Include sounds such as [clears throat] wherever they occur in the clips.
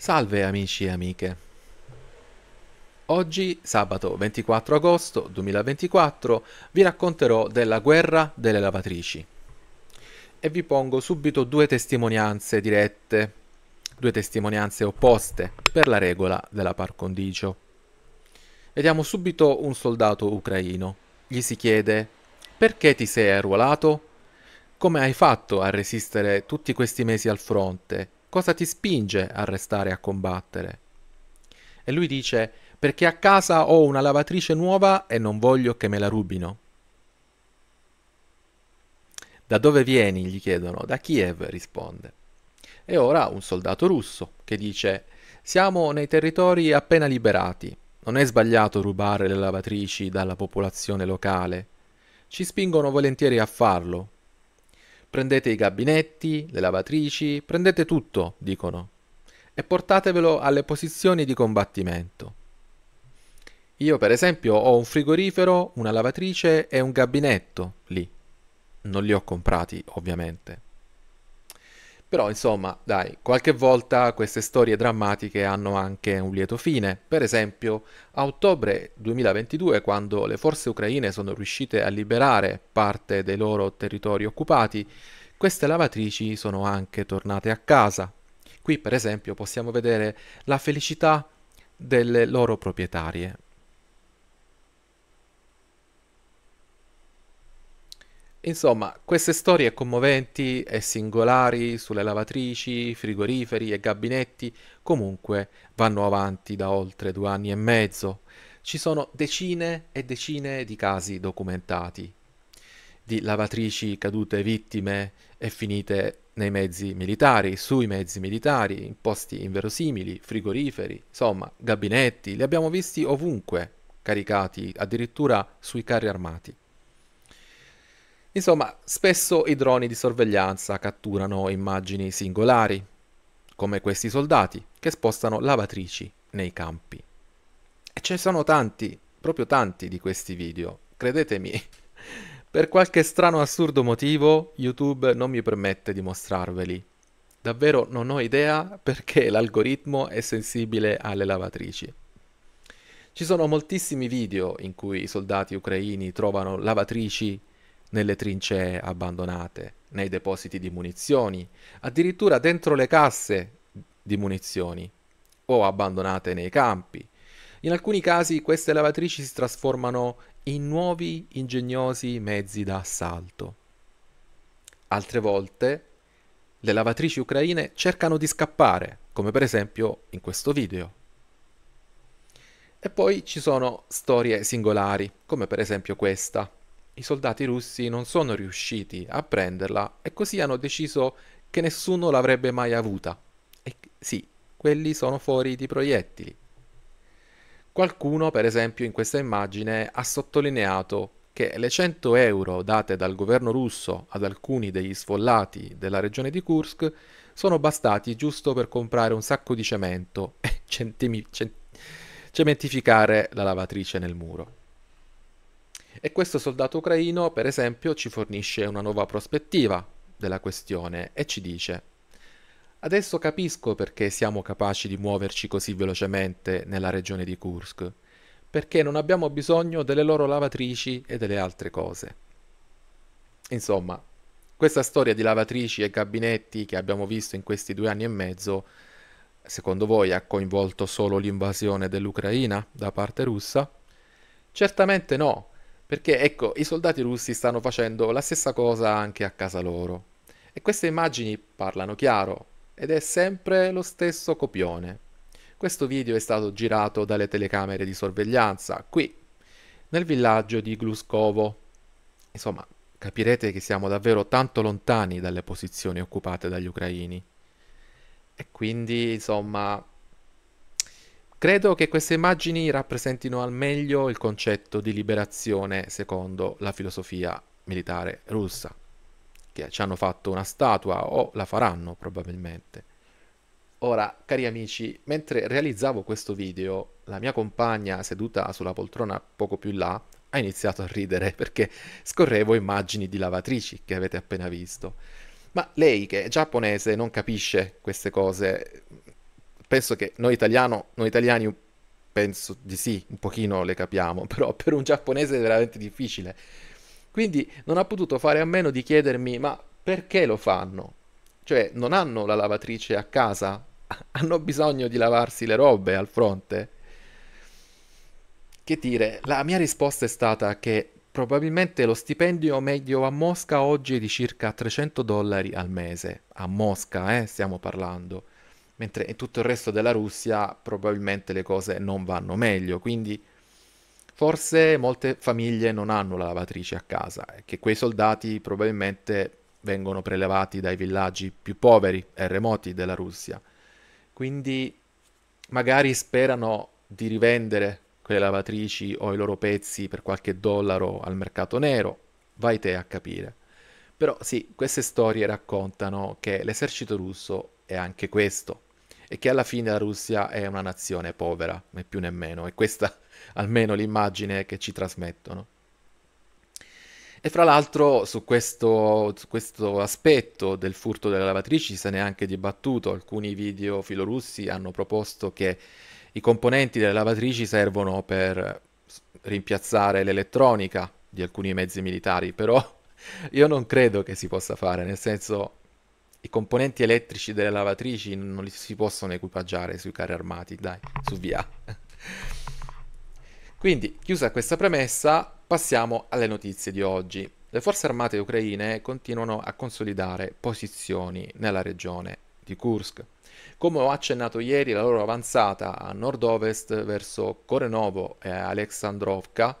Salve amici e amiche. Oggi, sabato 24 agosto 2024, vi racconterò della guerra delle lavatrici. E vi pongo subito due testimonianze dirette, due testimonianze opposte per la regola della par condicio. Vediamo subito un soldato ucraino. Gli si chiede perché ti sei arruolato? Come hai fatto a resistere tutti questi mesi al fronte Cosa ti spinge a restare a combattere? E lui dice, perché a casa ho una lavatrice nuova e non voglio che me la rubino. Da dove vieni? gli chiedono. Da Kiev risponde. E ora un soldato russo che dice, siamo nei territori appena liberati. Non è sbagliato rubare le lavatrici dalla popolazione locale. Ci spingono volentieri a farlo, Prendete i gabinetti, le lavatrici, prendete tutto, dicono, e portatevelo alle posizioni di combattimento. Io per esempio ho un frigorifero, una lavatrice e un gabinetto lì. Non li ho comprati, ovviamente. Però insomma, dai, qualche volta queste storie drammatiche hanno anche un lieto fine. Per esempio, a ottobre 2022, quando le forze ucraine sono riuscite a liberare parte dei loro territori occupati, queste lavatrici sono anche tornate a casa. Qui, per esempio, possiamo vedere la felicità delle loro proprietarie. Insomma, queste storie commoventi e singolari sulle lavatrici, frigoriferi e gabinetti comunque vanno avanti da oltre due anni e mezzo. Ci sono decine e decine di casi documentati di lavatrici cadute vittime e finite nei mezzi militari, sui mezzi militari, in posti inverosimili, frigoriferi, insomma, gabinetti, li abbiamo visti ovunque, caricati addirittura sui carri armati. Insomma, spesso i droni di sorveglianza catturano immagini singolari, come questi soldati che spostano lavatrici nei campi. E ce ne sono tanti, proprio tanti di questi video, credetemi. [laughs] Per qualche strano assurdo motivo YouTube non mi permette di mostrarveli. Davvero non ho idea perché l'algoritmo è sensibile alle lavatrici. Ci sono moltissimi video in cui i soldati ucraini trovano lavatrici nelle trincee abbandonate, nei depositi di munizioni, addirittura dentro le casse di munizioni o abbandonate nei campi. In alcuni casi queste lavatrici si trasformano in nuovi ingegnosi mezzi da assalto. Altre volte le lavatrici ucraine cercano di scappare, come per esempio in questo video. E poi ci sono storie singolari, come per esempio questa i soldati russi non sono riusciti a prenderla e così hanno deciso che nessuno l'avrebbe mai avuta. E sì, quelli sono fuori di proiettili. Qualcuno, per esempio, in questa immagine ha sottolineato che le 100 euro date dal governo russo ad alcuni degli sfollati della regione di Kursk sono bastati giusto per comprare un sacco di cemento e centimi- cent- cementificare la lavatrice nel muro. E questo soldato ucraino, per esempio, ci fornisce una nuova prospettiva della questione e ci dice Adesso capisco perché siamo capaci di muoverci così velocemente nella regione di Kursk, perché non abbiamo bisogno delle loro lavatrici e delle altre cose. Insomma, questa storia di lavatrici e gabinetti che abbiamo visto in questi due anni e mezzo, secondo voi ha coinvolto solo l'invasione dell'Ucraina da parte russa? Certamente no, perché ecco, i soldati russi stanno facendo la stessa cosa anche a casa loro. E queste immagini parlano chiaro ed è sempre lo stesso copione. Questo video è stato girato dalle telecamere di sorveglianza qui, nel villaggio di Gluskovo. Insomma, capirete che siamo davvero tanto lontani dalle posizioni occupate dagli ucraini. E quindi, insomma, Credo che queste immagini rappresentino al meglio il concetto di liberazione secondo la filosofia militare russa, che ci hanno fatto una statua o la faranno probabilmente. Ora, cari amici, mentre realizzavo questo video, la mia compagna seduta sulla poltrona poco più là ha iniziato a ridere perché scorrevo immagini di lavatrici che avete appena visto. Ma lei, che è giapponese, non capisce queste cose, penso che noi, italiano, noi italiani penso di sì, un pochino le capiamo, [laughs] però per un giapponese è veramente difficile. Quindi non ha potuto fare a meno di chiedermi ma perché lo fanno? Cioè non hanno la lavatrice a casa? [laughs] Hanno bisogno di lavarsi le robe al fronte? Che dire, la mia risposta è stata che probabilmente lo stipendio medio a Mosca oggi è di circa 300 dollari al mese. A Mosca, eh, stiamo parlando mentre in tutto il resto della Russia probabilmente le cose non vanno meglio, quindi forse molte famiglie non hanno la lavatrice a casa e che quei soldati probabilmente vengono prelevati dai villaggi più poveri e remoti della Russia, quindi magari sperano di rivendere quelle lavatrici o i loro pezzi per qualche dollaro al mercato nero, vai te a capire. Però sì, queste storie raccontano che l'esercito russo è anche questo, e che alla fine la Russia è una nazione povera, né più né meno, e questa [laughs] almeno l'immagine che ci trasmettono. E fra l'altro su questo, su questo aspetto del furto delle lavatrici se ne è anche dibattuto, alcuni video filorussi hanno proposto che i componenti delle lavatrici servono per rimpiazzare l'elettronica di alcuni mezzi militari, però [laughs] io non credo che si possa fare, nel senso i componenti elettrici delle lavatrici non li si possono equipaggiare sui carri armati, dai, su via. [laughs] Quindi, chiusa questa premessa, passiamo alle notizie di oggi. Le forze armate ucraine continuano a consolidare posizioni nella regione di Kursk. Come ho accennato ieri, la loro avanzata a nord-ovest verso Korenovo e Aleksandrovka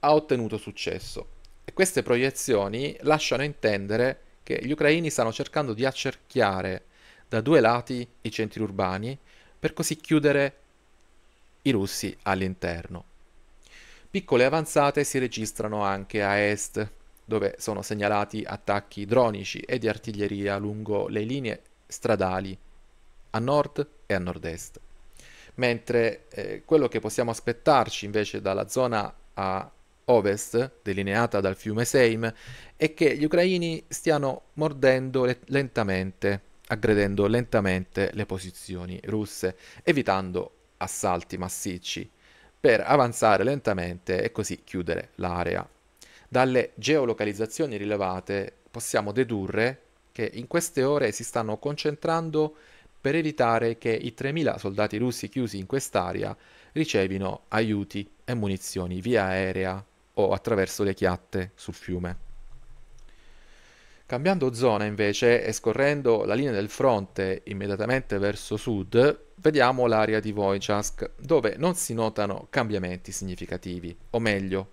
ha ottenuto successo e queste proiezioni lasciano intendere che gli ucraini stanno cercando di accerchiare da due lati i centri urbani per così chiudere i russi all'interno. Piccole avanzate si registrano anche a est, dove sono segnalati attacchi dronici e di artiglieria lungo le linee stradali a nord e a nord-est. Mentre eh, quello che possiamo aspettarci invece dalla zona a ovest, delineata dal fiume Seim, è che gli ucraini stiano mordendo lentamente, aggredendo lentamente le posizioni russe, evitando assalti massicci, per avanzare lentamente e così chiudere l'area. Dalle geolocalizzazioni rilevate possiamo dedurre che in queste ore si stanno concentrando per evitare che i 3.000 soldati russi chiusi in quest'area ricevino aiuti e munizioni via aerea o attraverso le chiatte sul fiume. Cambiando zona invece e scorrendo la linea del fronte immediatamente verso sud, vediamo l'area di Wojciask, dove non si notano cambiamenti significativi, o meglio,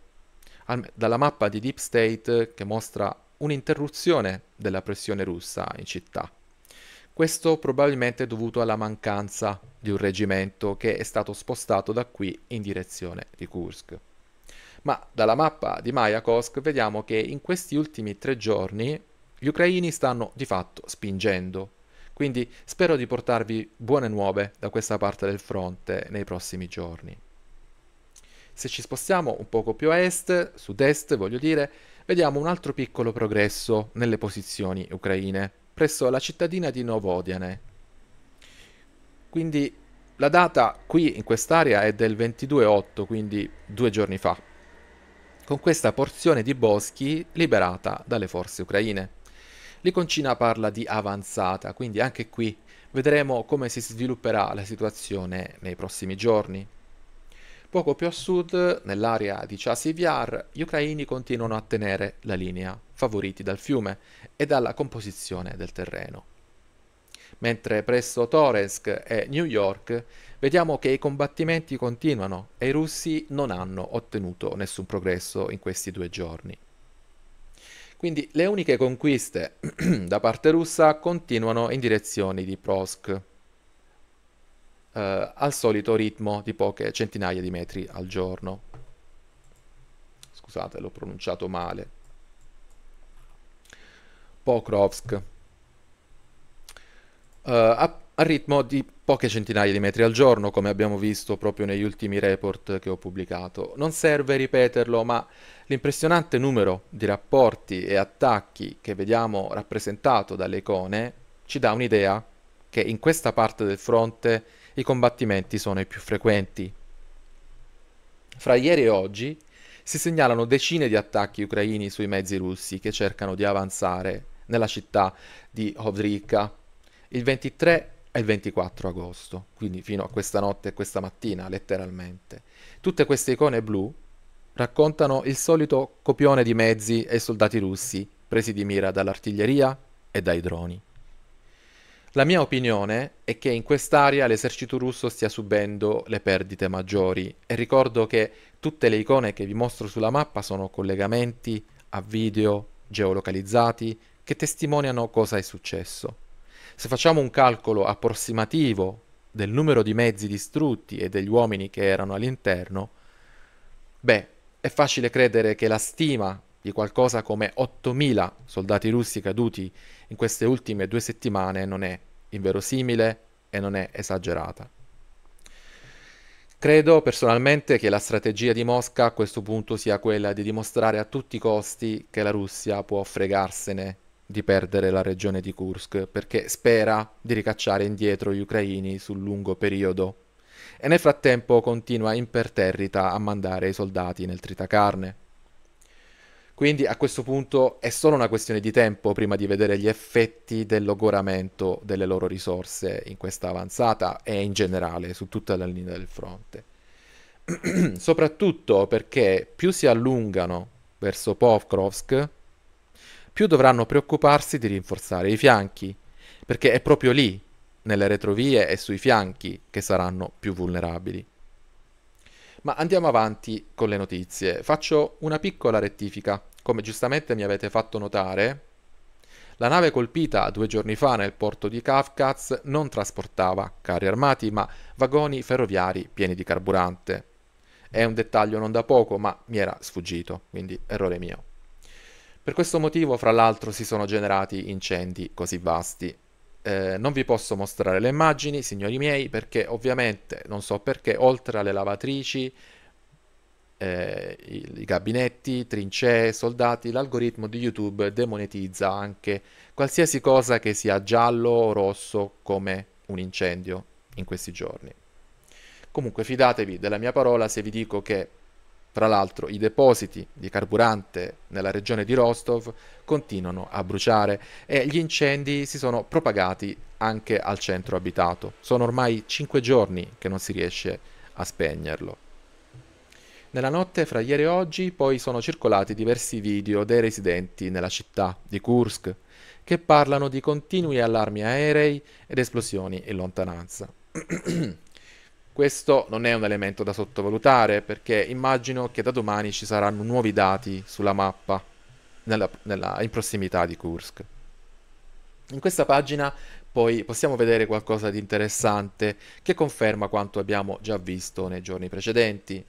dalla mappa di Deep State che mostra un'interruzione della pressione russa in città. Questo probabilmente è dovuto alla mancanza di un reggimento che è stato spostato da qui in direzione di Kursk. Ma dalla mappa di Mayakovsk vediamo che in questi ultimi tre giorni gli ucraini stanno di fatto spingendo. Quindi spero di portarvi buone nuove da questa parte del fronte nei prossimi giorni. Se ci spostiamo un poco più a est, sud-est voglio dire, vediamo un altro piccolo progresso nelle posizioni ucraine, presso la cittadina di Novodiane. Quindi la data qui in quest'area è del 22-8, quindi due giorni fa, con questa porzione di boschi liberata dalle forze ucraine. L'Iconcina parla di avanzata, quindi anche qui vedremo come si svilupperà la situazione nei prossimi giorni. Poco più a sud, nell'area di Chasiviar, gli ucraini continuano a tenere la linea, favoriti dal fiume e dalla composizione del terreno mentre presso Torensk e New York vediamo che i combattimenti continuano e i russi non hanno ottenuto nessun progresso in questi due giorni. Quindi le uniche conquiste [clears throat] da parte russa continuano in direzione di Prosk, eh, al solito ritmo di poche centinaia di metri al giorno. Scusate, l'ho pronunciato male. Pokrovsk. Eh, a, a ritmo di poche centinaia di metri al giorno, come abbiamo visto proprio negli ultimi report che ho pubblicato. Non serve ripeterlo, ma l'impressionante numero di rapporti e attacchi che vediamo rappresentato dalle icone ci dà un'idea che in questa parte del fronte i combattimenti sono i più frequenti. Fra ieri e oggi si segnalano decine di attacchi ucraini sui mezzi russi che cercano di avanzare nella città di Hovrivka, il 23 e il 24 agosto, quindi fino a questa notte e questa mattina letteralmente. Tutte queste icone blu raccontano il solito copione di mezzi e soldati russi presi di mira dall'artiglieria e dai droni. La mia opinione è che in quest'area l'esercito russo stia subendo le perdite maggiori e ricordo che tutte le icone che vi mostro sulla mappa sono collegamenti a video geolocalizzati che testimoniano cosa è successo. Se facciamo un calcolo approssimativo del numero di mezzi distrutti e degli uomini che erano all'interno, beh, è facile credere che la stima di qualcosa come 8.000 soldati russi caduti in queste ultime due settimane non è inverosimile e non è esagerata. Credo personalmente che la strategia di Mosca a questo punto sia quella di dimostrare a tutti i costi che la Russia può fregarsene di perdere la regione di Kursk perché spera di ricacciare indietro gli ucraini sul lungo periodo e nel frattempo continua imperterrita a mandare i soldati nel tritacarne. Quindi a questo punto è solo una questione di tempo prima di vedere gli effetti dell'ogoramento delle loro risorse in questa avanzata e in generale su tutta la linea del fronte. [clears throat] Soprattutto perché più si allungano verso Pokrovsk, più dovranno preoccuparsi di rinforzare i fianchi, perché è proprio lì, nelle retrovie e sui fianchi, che saranno più vulnerabili. Ma andiamo avanti con le notizie. Faccio una piccola rettifica. Come giustamente mi avete fatto notare, la nave colpita due giorni fa nel porto di Kafkaz non trasportava carri armati, ma vagoni ferroviari pieni di carburante. È un dettaglio non da poco, ma mi era sfuggito, quindi errore mio. Per questo motivo, fra l'altro, si sono generati incendi così vasti. Eh, non vi posso mostrare le immagini, signori miei, perché ovviamente, non so perché, oltre alle lavatrici, eh, i, i gabinetti, trincee, soldati, l'algoritmo di YouTube demonetizza anche qualsiasi cosa che sia giallo o rosso come un incendio in questi giorni. Comunque fidatevi della mia parola se vi dico che tra l'altro i depositi di carburante nella regione di Rostov continuano a bruciare e gli incendi si sono propagati anche al centro abitato. Sono ormai cinque giorni che non si riesce a spegnerlo. Nella notte fra ieri e oggi poi sono circolati diversi video dei residenti nella città di Kursk che parlano di continui allarmi aerei ed esplosioni in lontananza. [clears throat] Questo non è un elemento da sottovalutare perché immagino che da domani ci saranno nuovi dati sulla mappa nella, nella, in prossimità di Kursk. In questa pagina poi possiamo vedere qualcosa di interessante che conferma quanto abbiamo già visto nei giorni precedenti.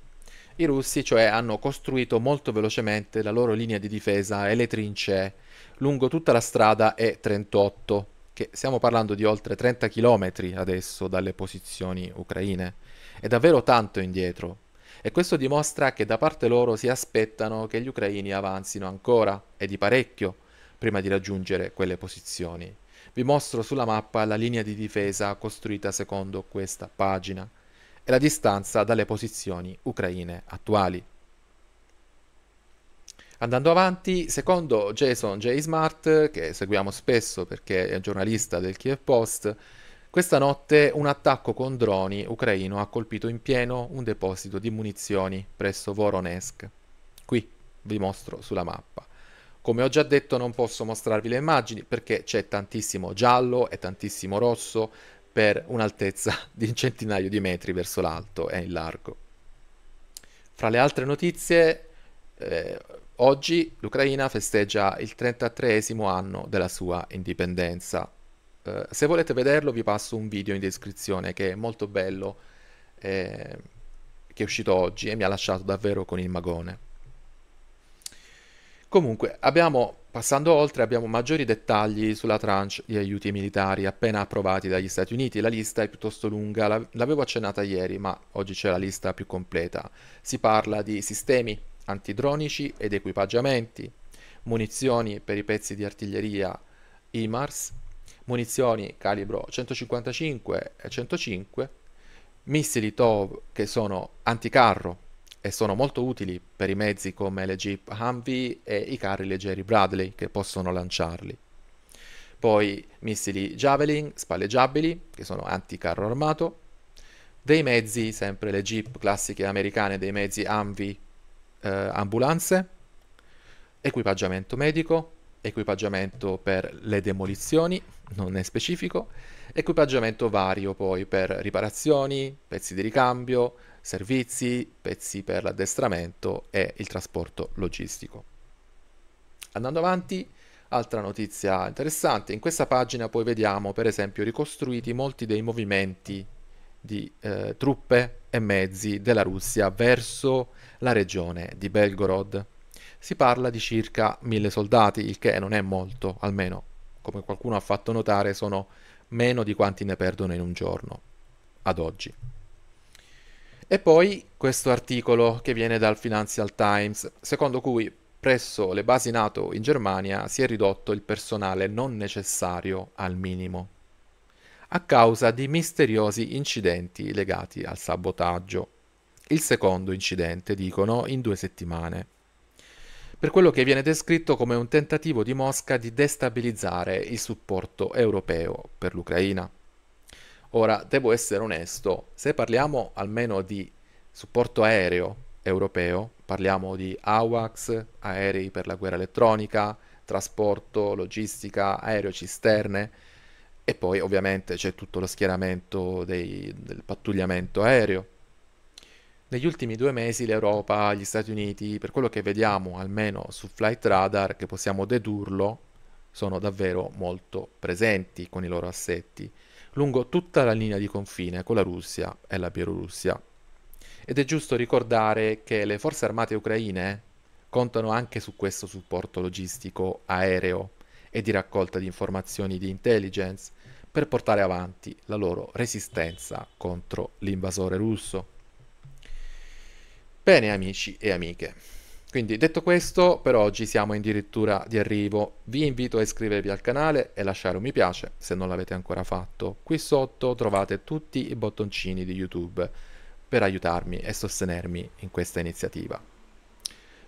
I russi cioè hanno costruito molto velocemente la loro linea di difesa e le trincee lungo tutta la strada E38 che stiamo parlando di oltre 30 km adesso dalle posizioni ucraine. È davvero tanto indietro. E questo dimostra che da parte loro si aspettano che gli ucraini avanzino ancora, e di parecchio, prima di raggiungere quelle posizioni. Vi mostro sulla mappa la linea di difesa costruita secondo questa pagina e la distanza dalle posizioni ucraine attuali. Andando avanti, secondo Jason J. Smart, che seguiamo spesso perché è giornalista del Kiev Post, questa notte un attacco con droni ucraino ha colpito in pieno un deposito di munizioni presso Voronezh. Qui vi mostro sulla mappa. Come ho già detto non posso mostrarvi le immagini perché c'è tantissimo giallo e tantissimo rosso per un'altezza [laughs] di un centinaio di metri verso l'alto e in largo. Fra le altre notizie, eh, Oggi l'Ucraina festeggia il 33 anno della sua indipendenza. Eh, se volete vederlo vi passo un video in descrizione che è molto bello, eh, che è uscito oggi e mi ha lasciato davvero con il magone. Comunque, abbiamo, passando oltre, abbiamo maggiori dettagli sulla tranche di aiuti militari appena approvati dagli Stati Uniti. La lista è piuttosto lunga, l'avevo accennata ieri, ma oggi c'è la lista più completa. Si parla di sistemi antidronici ed equipaggiamenti, munizioni per i pezzi di artiglieria IMARS, munizioni calibro 155 e 105, missili TOV che sono anticarro e sono molto utili per i mezzi come le Jeep Humvee e i carri leggeri Bradley che possono lanciarli. Poi missili Javelin spalleggiabili che sono anticarro armato, dei mezzi, sempre le Jeep classiche americane, dei mezzi Humvee eh, ambulanze, equipaggiamento medico, equipaggiamento per le demolizioni, non è specifico, equipaggiamento vario poi per riparazioni, pezzi di ricambio, servizi, pezzi per l'addestramento e il trasporto logistico. Andando avanti, altra notizia interessante, in questa pagina poi vediamo per esempio ricostruiti molti dei movimenti di eh, truppe e mezzi della Russia verso la regione di Belgorod. Si parla di circa mille soldati, il che non è molto, almeno come qualcuno ha fatto notare sono meno di quanti ne perdono in un giorno, ad oggi. E poi questo articolo che viene dal Financial Times, secondo cui presso le basi NATO in Germania si è ridotto il personale non necessario al minimo a causa di misteriosi incidenti legati al sabotaggio. Il secondo incidente, dicono, in due settimane. Per quello che viene descritto come un tentativo di Mosca di destabilizzare il supporto europeo per l'Ucraina. Ora, devo essere onesto, se parliamo almeno di supporto aereo europeo, parliamo di AWACS, aerei per la guerra elettronica, trasporto, logistica, aereo cisterne, e poi ovviamente c'è tutto lo schieramento dei, del pattugliamento aereo. Negli ultimi due mesi l'Europa, gli Stati Uniti, per quello che vediamo almeno su Flight Radar, che possiamo dedurlo, sono davvero molto presenti con i loro assetti, lungo tutta la linea di confine con la Russia e la Bielorussia. Ed è giusto ricordare che le forze armate ucraine contano anche su questo supporto logistico aereo e di raccolta di informazioni di intelligence per portare avanti la loro resistenza contro l'invasore russo. Bene amici e amiche, quindi detto questo per oggi siamo addirittura di arrivo, vi invito a iscrivervi al canale e lasciare un mi piace se non l'avete ancora fatto, qui sotto trovate tutti i bottoncini di YouTube per aiutarmi e sostenermi in questa iniziativa.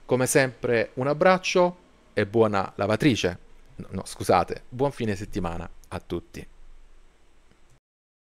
Come sempre un abbraccio e buona lavatrice! no, scusate, buon fine settimana a tutti.